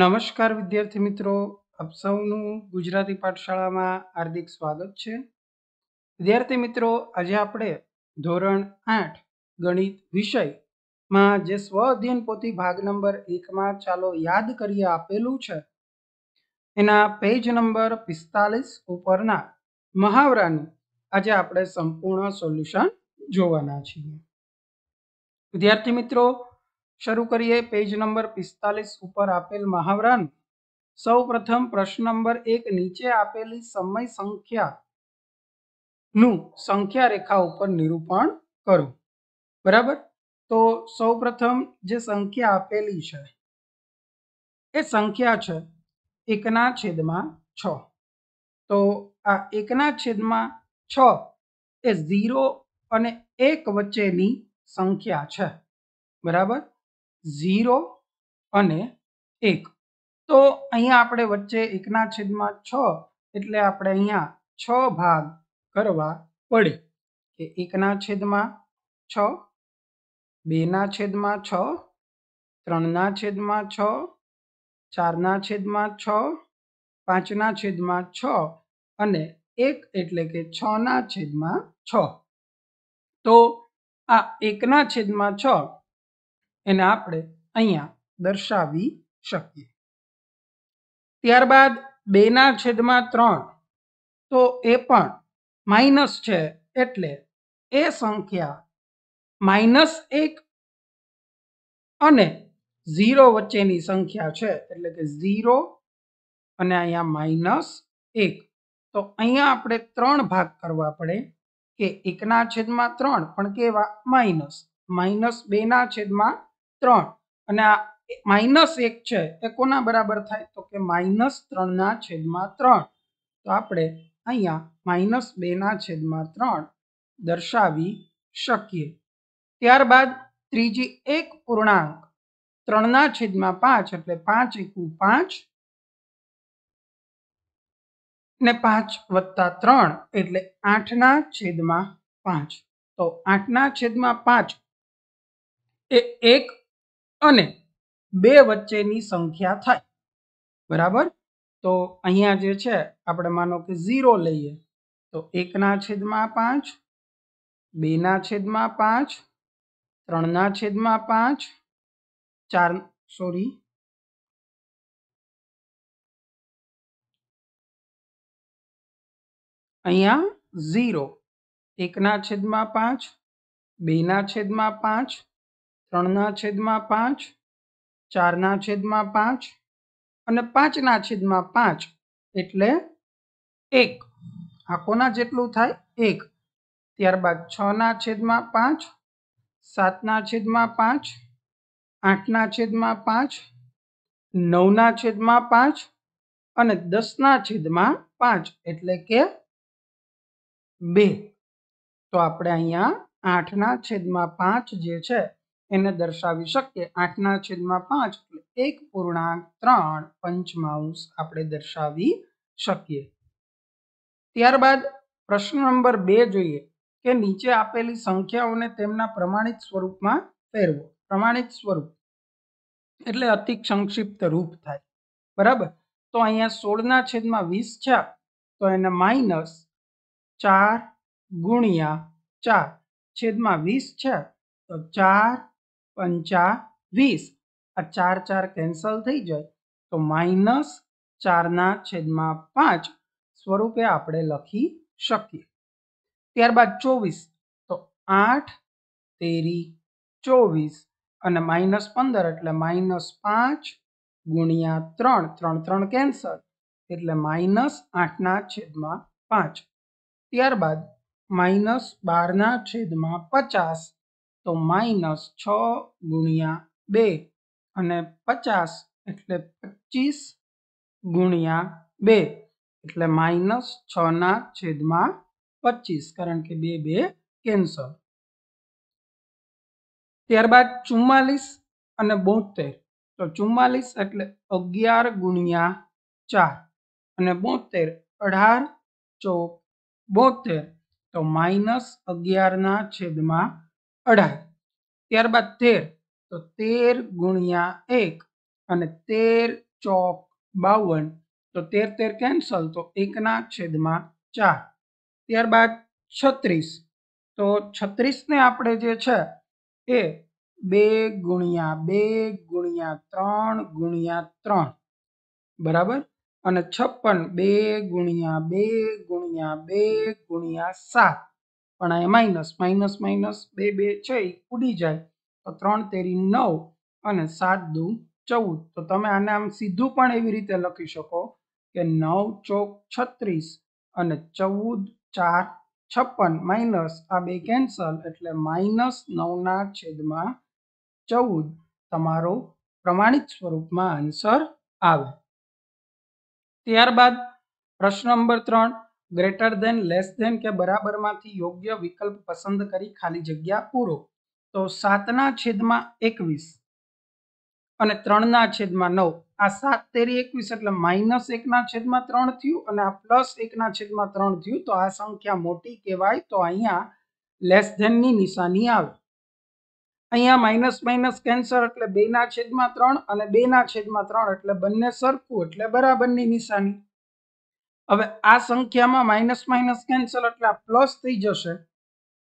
નમસ્કાર વિદ્યાર્થી મિત્રો આપ સૌનું ગુજરાતી પાઠશાળામાં હાર્દિક સ્વાગત છે વિદ્યાર્થી મિત્રો આજે આપણે ધોરણ આઠ ગણિત વિષયમાં જે સ્વ અધ્યયન પોથી ભાગ નંબર એકમાં ચાલો યાદ કરીએ આપેલું છે એના પેજ નંબર પિસ્તાલીસ ઉપરના મહાવરાની આજે આપણે સંપૂર્ણ સોલ્યુશન જોવાના છીએ વિદ્યાર્થી મિત્રો શરૂ કરીએ પેજ નંબર પિસ્તાલીસ ઉપર આપેલ મહાવરાનું સૌ પ્રથમ પ્રશ્ન નંબર એક નીચે આપેલી સમય સંખ્યાનું સંખ્યા રેખા ઉપર નિરૂપણ કરો બરાબર તો સૌ પ્રથમ જે સંખ્યા આપેલી છે એ સંખ્યા છે એકના છેદમાં છ તો આ એકના છેદમાં છ એ ઝીરો અને એક વચ્ચેની સંખ્યા છે બરાબર ઝીરો અને એક તો અહીંયા આપણે વચ્ચે એકના છેદમાં છ એટલે આપણે અહીંયા છ ભાગ કરવા પડે કે એકના છેદમાં છ બેના છેદમાં છ ત્રણના છેદમાં છ ચારના છેદમાં છ પાંચના છેદમાં છ અને એક એટલે કે છના છેદમાં છ તો આ એકના છેદમાં છ એને આપણે અહીંયા દર્શાવી શકીએ ત્યારબાદ બેના છેદમાં ત્રણ તો એ પણ માઇનસ છે એટલે એ સંખ્યા માઇનસ એક અને ઝીરો વચ્ચેની સંખ્યા છે એટલે કે ઝીરો અને અહીંયા માઇનસ એક તો અહીંયા આપણે ત્રણ ભાગ કરવા પડે કે એકના છેદમાં ત્રણ પણ કેવા માઇનસ માઇનસ બેના છેદમાં ત્રણ અને આ માઇનસ એક છે એ કોના બરાબર થાય તો કે માઇનસ ત્રણના છેદમાં ત્રણ તો આપણે અહીંયા માઇનસ બેના છેદમાં ત્રણ દર્શાવી શકીએ ત્યારબાદ ત્રીજી એક પૂર્ણાંક ત્રણના છેદમાં પાંચ એટલે પાંચ એકુ પાંચ ને પાંચ વત્તા ત્રણ એટલે આઠના છેદમાં પાંચ તો આઠના છેદમાં પાંચ એ એક અને બે વચ્ચેની સંખ્યા થાય બરાબર તો અહીંયા જે છે આપણે માનો કે ઝીરો લઈએ તો એકના છેદમાં પાંચ બેના છેદમાં પાંચ ત્રણના છેદમાં પાંચ ચાર સોરી અહીંયા ઝીરો એકના છેદમાં પાંચ બેના છેદમાં પાંચ ત્રણના છેદમાં પાંચ ચારના છેદમાં પાંચ અને પાંચના છેદમાં પાંચ એટલે એક આ કોના જેટલું થાય એક ત્યારબાદ છના છેદમાં પાંચ સાતના છેદમાં પાંચ આઠના છેદમાં પાંચ નવના છેદમાં પાંચ અને દસના છેદમાં પાંચ એટલે કે બે તો આપણે અહીંયા આઠના છેદમાં પાંચ જે છે એને દર્શાવી શકીએ આઠના છેદમાં પાંચ એટલે એક પૂર્ણાંક ત્રણ પંચમાંશ આપણે દર્શાવી શકીએ ત્યારબાદ પ્રશ્ન નંબર બે જોઈએ કે નીચે આપેલી સંખ્યાઓને તેમના પ્રમાણિત સ્વરૂપમાં ફેરવો પ્રમાણિત સ્વરૂપ એટલે અતિ સંક્ષિપ્ત રૂપ થાય બરાબર તો અહીંયા સોળના છેદમાં વીસ છે તો એને માઇનસ ચાર ગુણ્યા ચાર છેદમાં વીસ છે તો ચાર પંચા વીસ આ ચાર ચાર કેન્સલ થઈ જાય તો માઇનસ ચારના છેદમાં પાંચ સ્વરૂપે આપણે લખી શકીએ ત્યારબાદ ચોવીસ તો આઠ તેરી ચોવીસ અને માઇનસ પંદર એટલે માઇનસ પાંચ ગુણ્યા ત્રણ ત્રણ ત્રણ કેન્સલ એટલે માઇનસ આઠના છેદમાં પાંચ ત્યારબાદ માઇનસ બારના છેદમાં પચાસ તો માઇનસ છ ગુણ્યા બે અને પચાસ એટલે પચીસ ગુણ્યા બે એટલે માઇનસ છના છેદમાં પચીસ કારણ કે બે બે કેન્સલ ત્યારબાદ ચુમ્માલીસ અને બોતેર તો ચુમ્માલીસ એટલે અગિયાર ગુણ્યા ચાર અને બોતેર અઢાર ચોક બોતેર તો માઇનસ અગિયારના છેદમાં અઢાર ત્યારબાદ તેર તો તેર ગુણ્યા એક અને તેર ચોક બાવન તો તેર તેર કેન્સલ તો એકના છેદમાં ચાર ત્યારબાદ છત્રીસ તો છત્રીસને આપણે જે છે એ બે ગુણ્યા બે ગુણ્યા ત્રણ ગુણ્યા ત્રણ બરાબર અને છપ્પન બે ગુણ્યા બે ગુણ્યા બે ગુણ્યા સાત પણ અહીંયા માઇનસ માઇનસ માઇનસ બે બે છે ઉડી જાય તો ત્રણ તેરી નવ અને સાત દુ ચૌદ તો તમે આને આમ સીધું પણ એવી રીતે લખી શકો કે નવ ચોક છત્રીસ અને ચૌદ ચાર છપ્પન માઇનસ આ બે કેન્સલ એટલે માઇનસ નવના છેદમાં ચૌદ તમારો પ્રમાણિત સ્વરૂપમાં આન્સર આવે ત્યારબાદ પ્રશ્ન નંબર ત્રણ ગ્રેટર ધેન લેસ ધેન કે બરાબરમાંથી યોગ્ય વિકલ્પ પસંદ કરી ખાલી જગ્યા પૂરો તો સાતના છેદમાં એકવીસ અને ત્રણના છેદમાં નવ આ સાત તેરી એકવીસ એટલે માઇનસ એકના છેદમાં ત્રણ થયું અને આ પ્લસ એકના છેદમાં ત્રણ થયું તો આ સંખ્યા મોટી કહેવાય તો અહીંયા લેસ ધેનની નિશાની આવે અહીંયા માઇનસ માઇનસ કેન્સર એટલે બેના છેદમાં ત્રણ અને બેના છેદમાં ત્રણ એટલે બંને સરખું એટલે બરાબરની નિશાની હવે આ સંખ્યામાં માઇનસ માઇનસ કેન્સલ એટલે આ પ્લસ થઈ જશે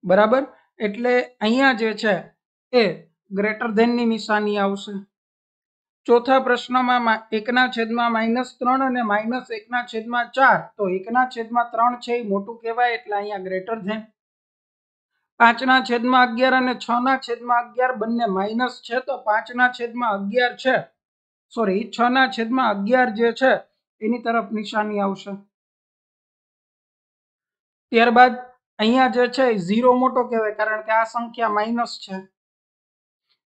બરાબર એટલે અહીંયા જે છે એ ગ્રેટર ધેનની નિશાની આવશે ચોથા પ્રશ્નમાં એકના છેદમાં માઇનસ ત્રણ અને માઇનસ એકના છેદમાં ચાર તો એકના છેદમાં ત્રણ છે એ મોટું કહેવાય એટલે અહીંયા ગ્રેટર ધેન પાંચના છેદમાં અગિયાર અને છ ના છેદમાં અગિયાર બંને માઇનસ છે તો પાંચના છેદમાં અગિયાર છે સોરી છ ના છેદમાં અગિયાર જે છે એની તરફ નિશાની આવશે ત્યારબાદ અહીંયા જે છે ઝીરો મોટો કહેવાય કારણ કે આ સંખ્યા માઇનસ છે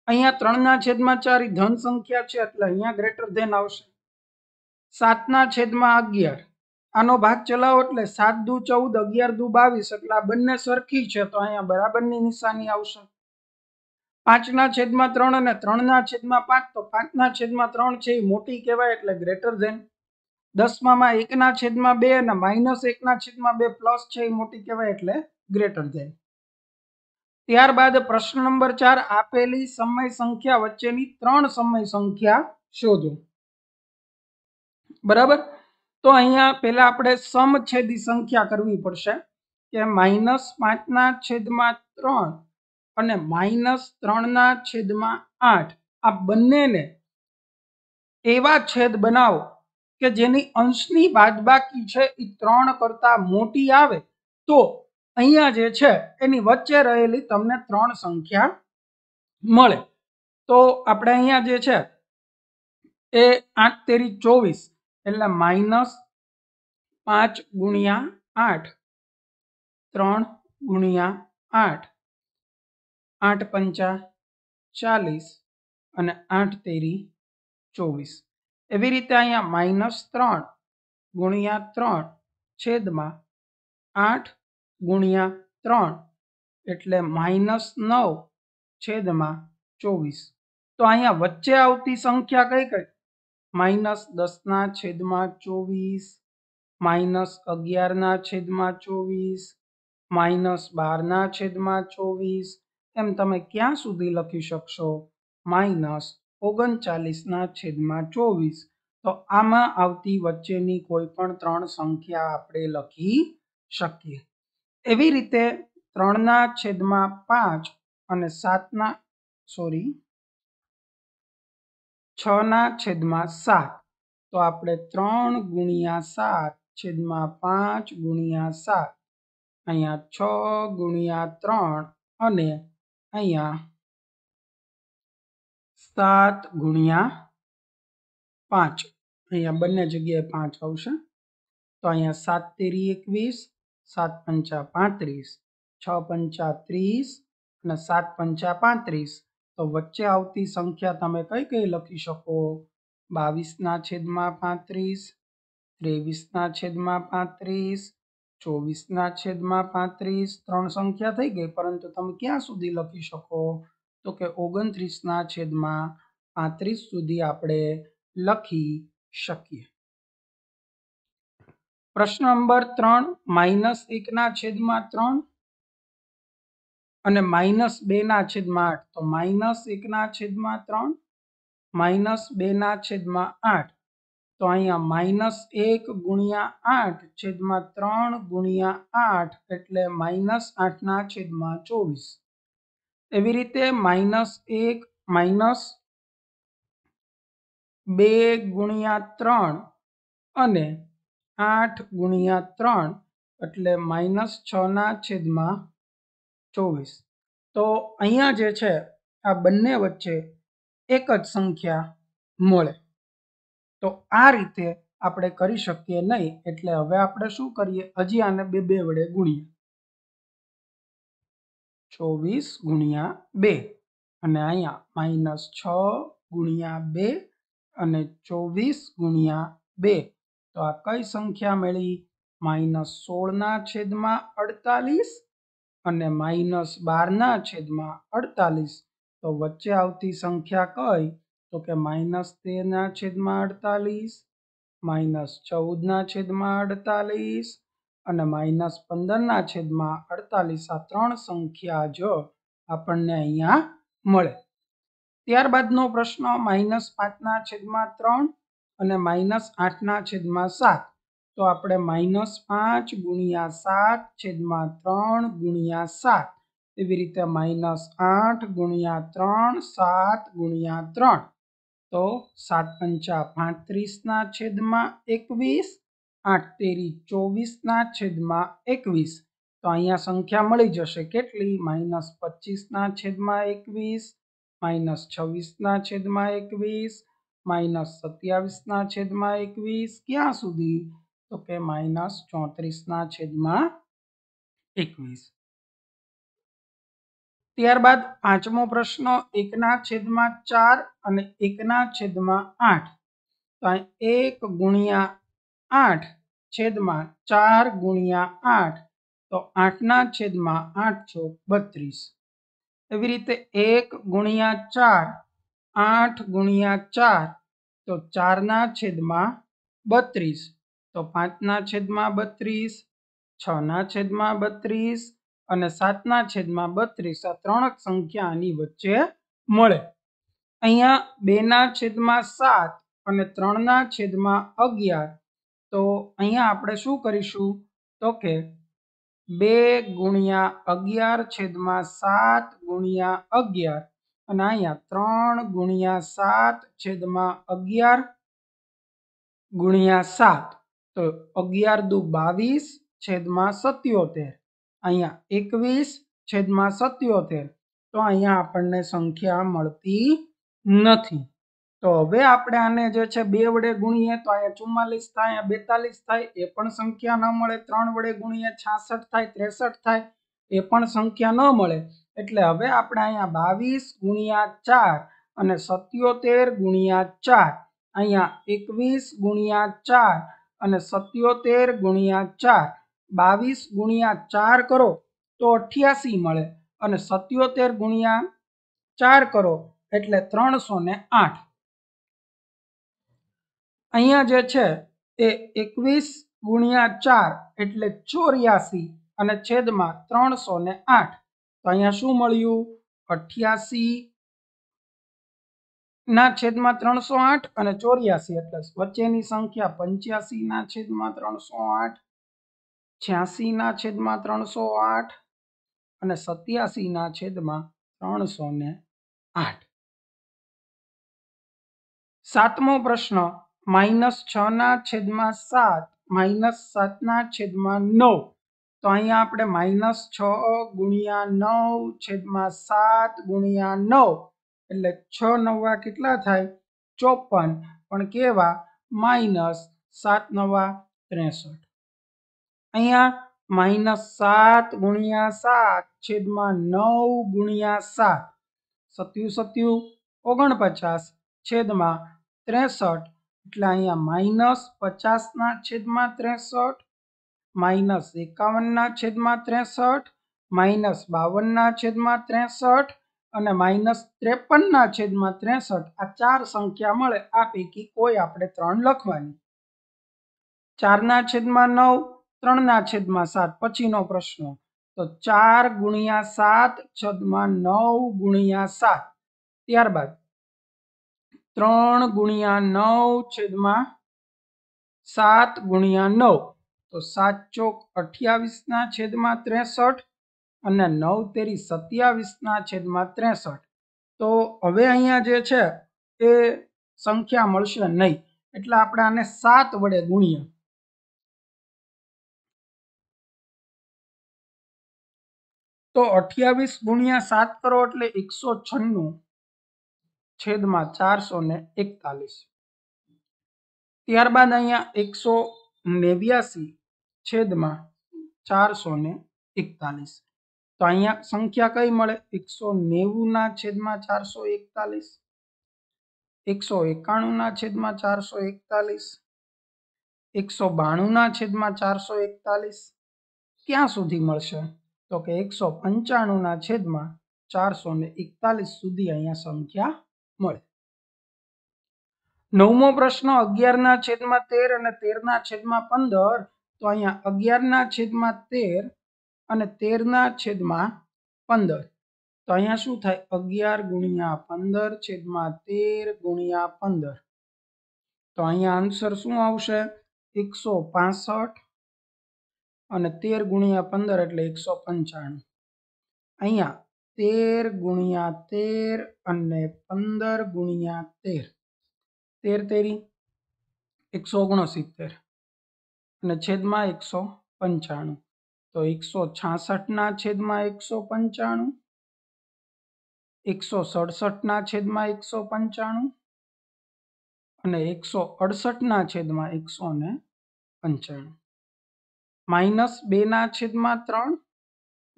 અહીંયા ત્રણના છેદમાં ચાર ધન સંખ્યા છે એટલે અહીંયા ગ્રેટર ધેન આવશે સાતના છેદમાં અગિયાર આનો ભાગ ચલાવો એટલે સાત દુ ચૌદ અગિયાર દુ બાવીસ એટલે આ બંને સરખી છે તો અહીંયા બરાબરની નિશાની આવશે પાંચના છેદમાં ત્રણ અને ત્રણના છેદમાં પાંચ તો પાંચના છેદમાં ત્રણ છે એ મોટી કહેવાય એટલે ગ્રેટર ધેન દસમામાં એકના છેદમાં બે અને માઇનસ એકના છેદમાં બે પ્લસ છે એ મોટી કહેવાય એટલે ગ્રેટર ધેન ત્યારબાદ પ્રશ્ન નંબર ચાર આપેલી સમય સંખ્યા વચ્ચેની ત્રણ સમય સંખ્યા શોધો બરાબર તો અહીંયા પહેલા આપણે સમછેદી સંખ્યા કરવી પડશે કે માઇનસ પાંચના છેદમાં ત્રણ અને માઇનસ ત્રણના છેદમાં આઠ આ બંનેને એવા છેદ બનાવો કે જેની અંશની બાદબાકી છે એ ત્રણ કરતા મોટી આવે તો અહીંયા જે છે એની વચ્ચે રહેલી તમને ત્રણ સંખ્યા મળે તો આપણે અહીંયા જે છે એ આઠ તેરી ચોવીસ એટલે માઇનસ પાંચ ગુણ્યા આઠ ત્રણ ગુણ્યા આઠ આઠ પંચા ચાલીસ અને આઠ તેરી ચોવીસ એવી રીતે અહીંયા માઇનસ ત્રણ ગુણ્યા ત્રણ છેદમાં આઠ ગુણ્યા ત્રણ એટલે માઇનસ નવ છેદમાં ચોવીસ તો અહીંયા વચ્ચે આવતી સંખ્યા કઈ કઈ માઇનસ દસના છેદમાં ચોવીસ માઇનસ અગિયારના છેદમાં ચોવીસ માઇનસ બારના છેદમાં ચોવીસ એમ તમે ક્યાં સુધી લખી શકશો માઇનસ ઓગણચાલીસના છેદમાં ચોવીસ તો આમાં આવતી વચ્ચેની કોઈ પણ ત્રણ સંખ્યા આપણે લખી શકીએ એવી રીતે ત્રણના છેદમાં પાંચ અને સાતના સોરી છના છેદમાં સાત તો આપણે ત્રણ ગુણ્યા સાત છેદમાં પાંચ ગુણ્યા સાત અહીંયા છ ગુણ્યા ત્રણ અને અહીંયા સાત ગુણ્યા પાંચ અહીંયા બંને જગ્યાએ પાંચ આવશે તો અહીંયા સાત તેરી એકવીસ સાત પંચા પાંત્રીસ છ પંચા ત્રીસ અને સાત પંચા પાંત્રીસ તો વચ્ચે આવતી સંખ્યા તમે કઈ કઈ લખી શકો બાવીસના છેદમાં પાંત્રીસ ત્રેવીસના છેદમાં પાંત્રીસ ચોવીસના છેદમાં પાંત્રીસ ત્રણ સંખ્યા થઈ ગઈ પરંતુ તમે ક્યાં સુધી લખી શકો તો કે ઓગણત્રીસના છેદમાં પાંત્રીસ સુધી આપણે લખી શકીએ પ્રશ્ન નંબર ત્રણ માઇનસ એકના છેદમાં ત્રણ અને માઇનસ બેના છેદમાં આઠ તો માઇનસ એકના છેદમાં ત્રણ માઇનસ બેના છેદમાં આઠ તો અહીંયા માઇનસ એક ગુણ્યા આઠ છેદમાં ત્રણ ગુણ્યા આઠ એટલે માઇનસ આઠના છેદમાં ચોવીસ એવી રીતે માઇનસ એક માઇનસ બે ગુણ્યા ત્રણ અને આઠ ગુણ્યા ત્રણ એટલે માઇનસ છના છેદમાં ચોવીસ તો અહીંયા જે છે આ બંને વચ્ચે એક જ સંખ્યા મળે તો આ રીતે આપણે કરી શકીએ નહીં એટલે હવે આપણે શું કરીએ હજી આને બે બે વડે ગુણીએ ચોવીસ ગુણ્યા બે અને અહીંયા માઇનસ છ ગુણ્યા બે અને ચોવીસ ગુણ્યા બે તો આ કઈ સંખ્યા મળી માઇનસ સોળના છેદમાં અડતાલીસ અને માઇનસ બારના છેદમાં અડતાલીસ તો વચ્ચે આવતી સંખ્યા કઈ તો કે માઇનસ તેરના છેદમાં અડતાલીસ માઇનસ ચૌદના છેદમાં અડતાલીસ અને માઇનસ પંદરના છેદમાં અડતાલીસ આ ત્રણ સંખ્યા જો આપણને અહીંયા મળે ત્યારબાદનો પ્રશ્ન માઇનસ પાંચના છેદમાં ત્રણ અને માઇનસ આઠના છેદમાં સાત તો આપણે માઇનસ પાંચ ગુણ્યા સાત છેદમાં ત્રણ ગુણ્યા સાત એવી રીતે માઇનસ આઠ ગુણ્યા ત્રણ સાત ગુણ્યા ત્રણ તો સાત પંચા પાંત્રીસના છેદમાં એકવીસ આઠ તેરી ચોવીસના છેદમાં એકવીસ તો અહીંયા સંખ્યા મળી જશે કેટલી માઇનસ પચીસના છેદમાં એકવીસ માઇનસ છવ્વીસના છેદમાં એકવીસ માઇનસ સત્યાવીસના છેદમાં એકવીસ ક્યાં સુધી તો કે માઇનસ ચોત્રીસના છેદમાં એકવીસ ત્યારબાદ પાંચમો પ્રશ્ન એકના છેદમાં ચાર અને એકના છેદમાં આઠ તો એક ગુણ્યા આઠ છેદમાં ચાર ગુણ્યા આઠ તો આઠના છેદમાં આઠ છો બત્રીસ એવી રીતે એક ગુણ્યા ચાર આઠ ગુણ્યા ચાર તો ચારના છેદમાં બત્રીસ તો પાંચના છેદમાં બત્રીસ છના છેદમાં બત્રીસ અને સાતના છેદમાં બત્રીસ આ ત્રણ સંખ્યાની વચ્ચે મળે અહીંયા બેના છેદમાં સાત અને ત્રણના છેદમાં અગિયાર તો અહીંયા આપણે શું કરીશું તો કે બે ગુણ્યા અગિયાર છેદમાં સાત ગુણ્યા અગિયાર અને અહીંયા ત્રણ ગુણ્યા સાત છેદમાં અગિયાર ગુણ્યા સાત તો અગિયાર દુ બાવીસ છેદમાં સત્યોતેર અહીંયા એકવીસ છેદમાં સત્યોતેર તો અહીંયા આપણને સંખ્યા મળતી નથી તો હવે આપણે આને જે છે બે વડે ગુણીએ તો અહીંયા ચુમ્માલીસ થાય અહીંયા બેતાલીસ થાય એ પણ સંખ્યા ન મળે ત્રણ વડે ગુણીએ છાસઠ થાય ત્રેસઠ થાય એ પણ સંખ્યા ન મળે એટલે હવે આપણે અહીંયા બાવીસ ગુણ્યા ચાર અને સત્યોતેર ગુણ્યા ચાર અહીંયા એકવીસ ગુણ્યા ચાર અને સત્યોતેર ગુણ્યા ચાર બાવીસ ગુણ્યા ચાર કરો તો અઠ્યાસી મળે અને સત્યોતેર ગુણ્યા ચાર કરો એટલે ત્રણસો ને આઠ અહીંયા જે છે એ એકવીસ ગુણ્યા ચાર એટલે ચોર્યાસી અને છેદમાં ત્રણસો ને આઠ તો અહીંયા શું મળ્યું અઠ્યાસી ના છેદમાં ત્રણસો આઠ અને ચોર્યાસી એટલે વચ્ચેની સંખ્યા પંચ્યાસી ના છેદમાં ત્રણસો આઠ છ્યાસી ના છેદમાં ત્રણસો આઠ અને સત્યાસી ના છેદમાં ત્રણસો ને આઠ સાતમો પ્રશ્ન માઇનસ છના છેદમાં સાત માઇનસ સાતના છેદમાં નવ તો અહીંયા આપણે માઇનસ છ ગુણ્યા નવ છેદમાં સાત ગુણ્યા નવ એટલે છ નવા કેટલા થાય ચોપન પણ કેવા માઇનસ સાત નવા ત્રેસઠ અહીંયા માઇનસ સાત ગુણ્યા સાત છેદમાં નવ ગુણ્યા સાત સત્યુ સત્યુ ઓગણપચાસ છેદમાં ત્રેસઠ એટલે અહીંયા માઇનસ પચાસના છેદમાં ત્રેસઠ માઇનસ એકાવનના છેદમાં ત્રેસઠ માઇનસ બાવનના છેદમાં ત્રેસઠ અને માઇનસ ત્રેપનના છેદમાં ત્રેસઠ આ ચાર સંખ્યા મળે આ પૈકી કોઈ આપણે ત્રણ લખવાની ચારના છેદમાં નવ ત્રણના છેદમાં સાત પછીનો પ્રશ્ન તો ચાર ગુણ્યા સાત છદમાં નવ ગુણ્યા સાત ત્યારબાદ ત્રણ ગુણ્યા નવ છેદમાં સાત ગુણ્યા નવ તો સાત ચોક અઠ્યાવીસના છેદમાં ત્રેસઠ અને નવ તેરી સત્યાવીસના છેદમાં ત્રેસઠ તો હવે અહીંયા જે છે એ સંખ્યા મળશે નહીં એટલે આપણે આને સાત વડે ગુણ્યા તો અઠ્યાવીસ ગુણ્યા સાત કરો એટલે એકસો છન્નું છેદમાં ચારસો ને એકતાલીસ ત્યારબાદ અહીંયા એકસો નેવ્યાસી છેદમાં ચારસો ને એકતાલીસ તો અહીંયા સંખ્યા કઈ મળે એકસો નેવુંના છેદમાં ચારસો એકતાલીસ એકસો એકાણુંના છેદમાં ચારસો એકતાલીસ એકસો બાણુંના છેદમાં ચારસો એકતાલીસ ક્યાં સુધી મળશે તો કે એકસો પંચાણુંના છેદમાં ચારસો એકતાલીસ સુધી અહીંયા સંખ્યા મળે નવમો પ્રશ્ન અગિયારના છેદમાં તેર અને તેરના છેદમાં પંદર તો અહીંયા અગિયારના છેદમાં તેર અને તેરના છેદમાં પંદર તો અહીંયા શું થાય અગિયાર ગુણ્યા પંદર છેદમાં તેર ગુણ્યા પંદર તો અહીંયા આન્સર શું આવશે એકસો પાસઠ અને તેર ગુણ્યા પંદર એટલે એકસો પંચાણું અહીંયા તેર ગુણ્યા તેર અને પંદર ગુણ્યા તેર તેર તેરી એકસો ઓગણસિત્તેર અને છેદમાં એકસો પંચાણું તો એકસો છાસઠના છેદમાં એકસો પંચાણું એકસો સડસઠના છેદમાં એકસો પંચાણું અને એકસો અડસઠના છેદમાં એકસો ને પંચાણું માઇનસ બેના છેદમાં ત્રણ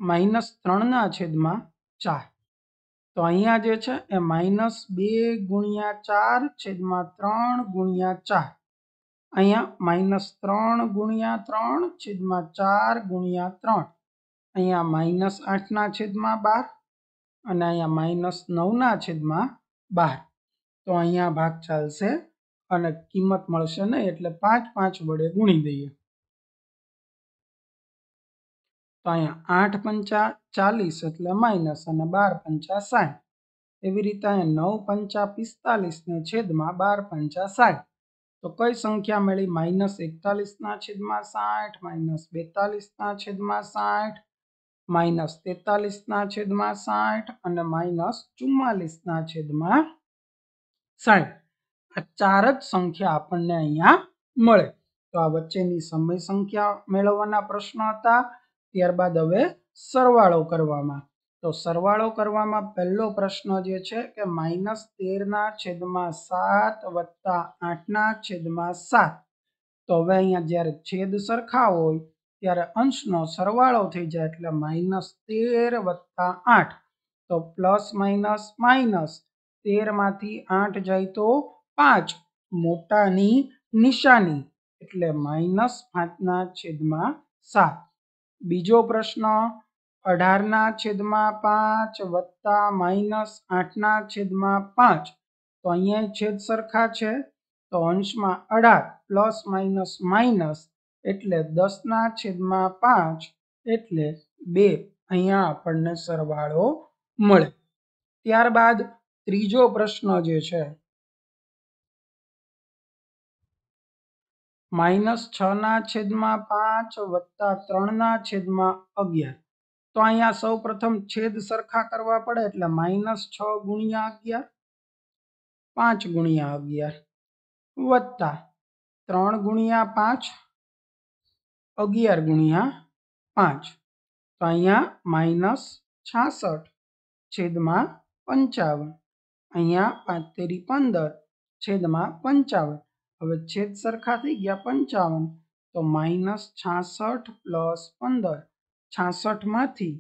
માઇનસ ત્રણના છેદમાં ચાર તો અહીંયા જે છે એ માઇનસ બે ગુણ્યા ચાર છેદમાં ત્રણ ગુણ્યા ચાર અહીંયા માઇનસ ત્રણ ગુણ્યા ત્રણ છેદમાં ચાર ગુણ્યા ત્રણ અહીંયા માઇનસ આઠના છેદમાં બાર અને અહીંયા માઇનસ નવના છેદમાં બાર તો અહીંયા ભાગ ચાલશે અને કિંમત મળશે નહીં એટલે પાંચ પાંચ વડે ગુણી દઈએ તો અહીંયા આઠ પંચા ચાલીસ એટલે માઇનસ અને બાર પંચા સાઠ એવી રીતે અહીંયા નવ પંચા પિસ્તાલીસને છેદમાં બાર પંચા સાઠ તો કઈ સંખ્યા મળી માઇનસ એકતાલીસના છેદમાં સાઠ માઇનસ બેતાલીસના છેદમાં સાઠ માઇનસ તેતાલીસના છેદમાં સાઠ અને માઇનસ ચુમ્માલીસના છેદમાં સાઠ આ ચાર જ સંખ્યા આપણને અહીંયા મળે તો આ વચ્ચેની સમય સંખ્યા મેળવવાના પ્રશ્નો હતા ત્યારબાદ હવે સરવાળો કરવામાં તો સરવાળો કરવામાં પહેલો પ્રશ્ન જે છે કે માઇનસ તેરના છેદમાં સાત વત્તા આઠના છેદમાં સાત તો હવે અહીંયા જ્યારે છેદ સરખા હોય ત્યારે અંશનો સરવાળો થઈ જાય એટલે માઇનસ તેર વત્તા આઠ તો પ્લસ માઇનસ માઇનસ તેરમાંથી આઠ જાય તો પાંચ મોટાની નિશાની એટલે માઇનસ પાંચના છેદમાં સાત બીજો પ્રશ્ન અઢારના છેદમાં પાંચ વત્તા માઇનસ આઠના છેદમાં પાંચ તો અહીંયા છેદ સરખા છે તો અંશમાં અઢાર પ્લસ માઇનસ માઇનસ એટલે દસના છેદમાં પાંચ એટલે બે અહીંયા આપણને સરવાળો મળે ત્યારબાદ ત્રીજો પ્રશ્ન જે છે માઇનસ છના છેદમાં પાંચ વત્તા ત્રણના છેદમાં અગિયાર તો અહીંયા સૌ પ્રથમ છેદ સરખા કરવા પડે એટલે માઇનસ છ ગુણ્યા અગિયાર પાંચ ગુણ્યા અગિયાર વત્તા ત્રણ ગુણ્યા પાંચ અગિયાર ગુણ્યા પાંચ તો અહીંયા માઇનસ છાસઠ છેદમાં પંચાવન અહીંયા પાંચ તેરી પંદર છેદમાં પંચાવન अब छेद सरखा થઈ ગયા 55 તો -66 + 15 66 માંથી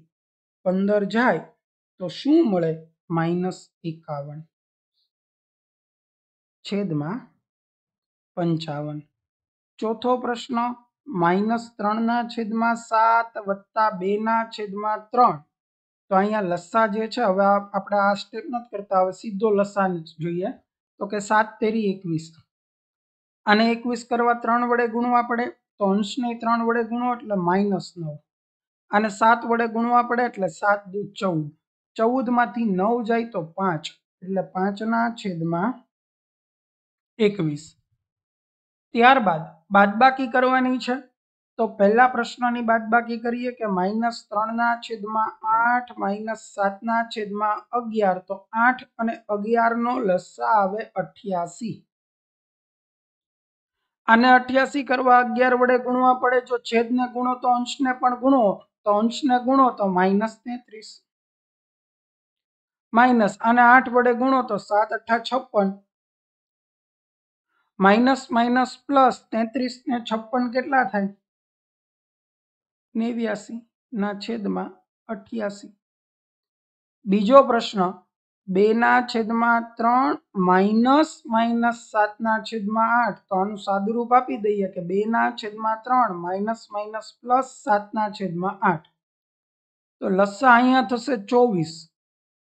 15 જાય તો શું મળે -51 / 55 ચોથો પ્રશ્ન -3 ના / 7 + 2 ના / 3 તો અહીંયા લસા જે છે હવે આપ આપણે આ સ્ટેપ ન કરતા હવે સીધો લસાન જોઈએ તો કે 7 * 3 = 21 આને એકવીસ કરવા ત્રણ વડે ગુણવા પડે તો અંશને ત્રણ વડે ગુણો એટલે માઇનસ નવ આને સાત વડે ગુણવા પડે એટલે સાત દુ ચૌદ ચૌદમાંથી નવ જાય તો પાંચ એટલે પાંચના છેદમાં એકવીસ ત્યારબાદ બાદબાકી કરવાની છે તો પહેલા પ્રશ્નની બાદબાકી કરીએ કે માઇનસ ત્રણના છેદમાં આઠ માઇનસ સાતના છેદમાં અગિયાર તો આઠ અને અગિયારનો લસ્સા આવે અઠ્યાસી આને અઠ્યાસી કરવા અગિયાર વડે ગુણવા પડે જો છેદને ગુણો તો અંશને પણ ગુણો તો અંશને ગુણો તો માઇનસ તેત્રીસ માઇનસ આને આઠ વડે ગુણો તો સાત અઠા છપ્પન માઇનસ માઇનસ પ્લસ તેત્રીસ ને છપ્પન કેટલા થાય નેવ્યાસી ના છેદમાં અઠ્યાસી બીજો પ્રશ્ન બેના છેદમાં ત્રણ માઇનસ માઇનસ સાતના છેદમાં આઠ તો આનું સાદુરૂપ આપી દઈએ કે બેના છેદમાં ત્રણ માઇનસ માઇનસ પ્લસ સાતના છેદમાં આઠ તો લસ્સા અહીંયા થશે ચોવીસ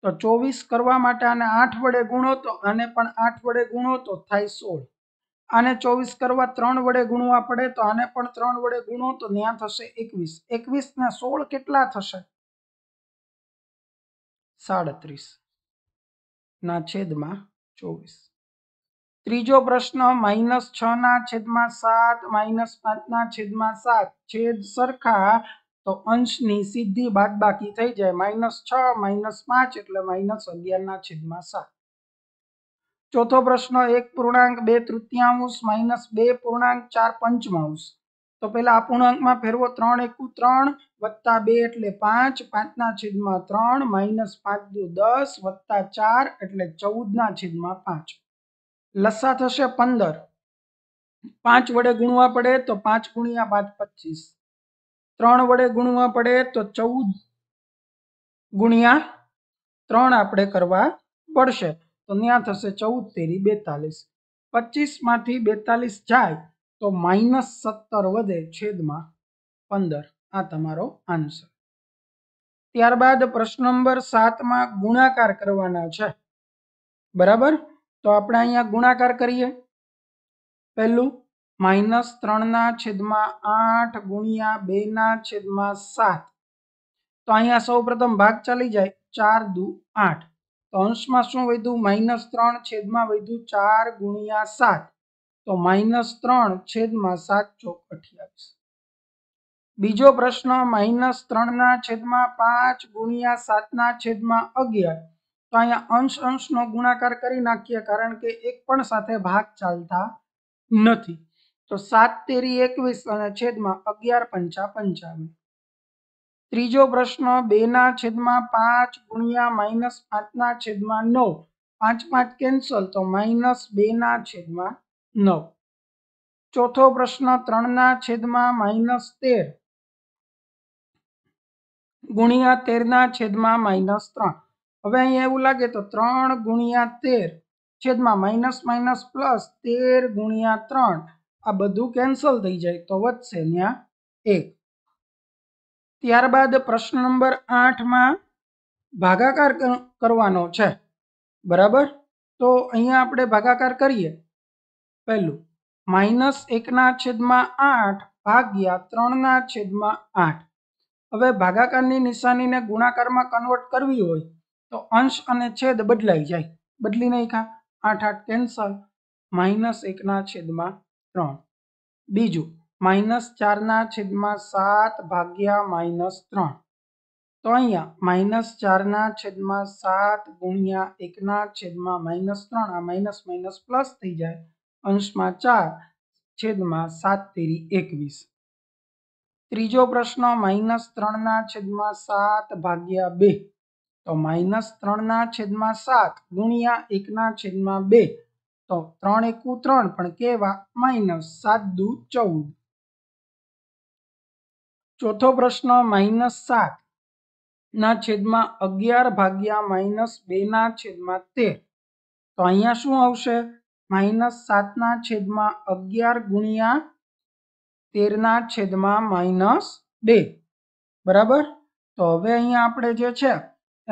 તો ચોવીસ કરવા માટે આને આઠ વડે ગુણો તો આને પણ આઠ વડે ગુણો તો થાય સોળ આને ચોવીસ કરવા ત્રણ વડે ગુણવા પડે તો આને પણ ત્રણ વડે ગુણો તો ત્યાં થશે એકવીસ એકવીસ ને સોળ કેટલા થશે સાડત્રીસ ના છેદમાં ચોવીસ ત્રીજો પ્રશ્ન માઇનસ છ ના છેદમાં સાત માઇનસ પાંચના છેદમાં સાત છેદ સરખા તો અંશની સીધી બાદબાકી થઈ જાય માઇનસ છ માઇનસ પાંચ એટલે માઇનસ અગિયારના છેદમાં સાત ચોથો પ્રશ્ન એક પૂર્ણાંક બે તૃતીયાંશ માઇનસ બે પૂર્ણાંક ચાર પંચમાંશ તો પહેલા અપૂર્ણાંકમાં ફેરવો ત્રણ એકુ ત્રણ વત્તા બે એટલે પાંચ પાંચના છેદમાં ત્રણ માઇનસ પાંચ દુ દસ વત્તા ચાર એટલે ચૌદના છેદમાં પાંચ લસ્સા થશે પંદર પાંચ વડે ગુણવા પડે તો પાંચ ગુણ્યા પાંચ પચીસ ત્રણ વડે ગુણવા પડે તો ચૌદ ગુણ્યા ત્રણ આપણે કરવા પડશે તો ત્યાં થશે ચૌદ તેરી બેતાલીસ પચીસમાંથી બેતાલીસ જાય તો માઇનસ સત્તર વધે છેદમાં પંદર આ તમારો આન્સર ત્યારબાદ પ્રશ્ન નંબર સાતમાં ગુણાકાર કરવાના છે બરાબર તો આપણે અહીંયા ગુણાકાર કરીએ પહેલું માઇનસ ત્રણના છેદમાં આઠ ગુણ્યા બેના છેદમાં સાત તો અહીંયા સૌ પ્રથમ ભાગ ચાલી જાય ચાર દુ આઠ તો અંશમાં શું વધ્યું માઇનસ ત્રણ છેદમાં વધ્યું ચાર ગુણ્યા સાત तो मईनस त्रद में सात चौक अठावीस बीजो प्रश्न माइनस त्रद में पांच गुणिया सातनाद में तो अंश अंश न गुणाकार करनाखी कारण के एक पण साथ भाग चालता तो सात तेरी एकद पंचा पंचावन तीजो प्रश्न बेनाद पांच गुणिया माइनस पांच नौ पांच पांच के तो बेनाद નવ ચોથો પ્રશ્ન ત્રણના છેદમાં માઇનસ તેર ગુણ્યા તેરના છેદમાં માઇનસ ત્રણ હવે અહીંયા એવું લાગે તો ત્રણ ગુણ્યા તેર છેદમાં માઇનસ માઇનસ પ્લસ તેર ગુણ્યા ત્રણ આ બધું કેન્સલ થઈ જાય તો વધશે ત્યાં એક ત્યારબાદ પ્રશ્ન નંબર આઠમાં ભાગાકાર કરવાનો છે બરાબર તો અહીંયા આપણે ભાગાકાર કરીએ પહેલું માઇનસ એકના છેદમાં આઠ ભાગ્યા ત્રણના છેદમાં આઠ હવે ભાગાકારની નિશાનીને ગુણાકારમાં કન્વર્ટ કરવી હોય તો અંશ અને છેદ બદલાઈ જાય બદલી નહીં ખા આઠ આઠ કેન્સલ માઇનસ એકના છેદમાં ત્રણ બીજું માઇનસ ચારના છેદમાં સાત ભાગ્યા માઇનસ ત્રણ તો અહીંયા માઇનસ ચારના છેદમાં સાત ગુણ્યા એકના છેદમાં માઇનસ ત્રણ આ માઇનસ માઇનસ પ્લસ થઈ જાય અંશમાં ચાર છેદમાં સાત તેરી એકવીસ ત્રીજો પ્રશ્ન માઇનસ ત્રણના છેદમાં સાત ભાગ્યા બે તો માઇનસ ત્રણના છેદમાં સાત ગુણ્યા એકના છેદમાં બે તો ત્રણ એકુ ત્રણ પણ કેવા માઇનસ સાત દુ ચૌદ ચોથો પ્રશ્ન માઇનસ સાત ના છેદમાં અગિયાર ભાગ્યા માઇનસ બેના છેદમાં તેર તો અહીંયા શું આવશે માઇનસ સાતના છેદમાં અગિયાર ગુણ્યા તેરના છેદમાં માઇનસ બે બરાબર તો હવે અહીંયા આપણે જે છે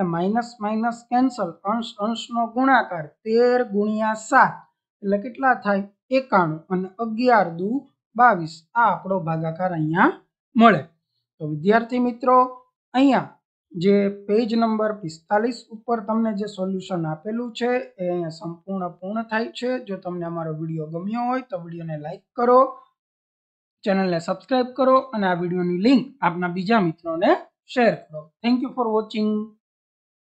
એ માઇનસ માઇનસ કેન્સલ અંશ અંશનો ગુણાકાર તેર ગુણ્યા સાત એટલે કેટલા થાય એકાણું અને અગિયાર દુ બાવીસ આ આપણો ભાગાકાર અહીંયા મળે તો વિદ્યાર્થી મિત્રો અહીંયા જે પેજ નંબર પિસ્તાલીસ ઉપર તમને જે સોલ્યુશન આપેલું છે એ સંપૂર્ણ પૂર્ણ થાય છે જો તમને અમારો વિડીયો ગમ્યો હોય તો વિડીયોને લાઇક કરો ચેનલને સબસ્ક્રાઇબ કરો અને આ વિડીયોની લિંક આપના બીજા મિત્રોને શેર કરો થેન્ક યુ ફોર વોચિંગ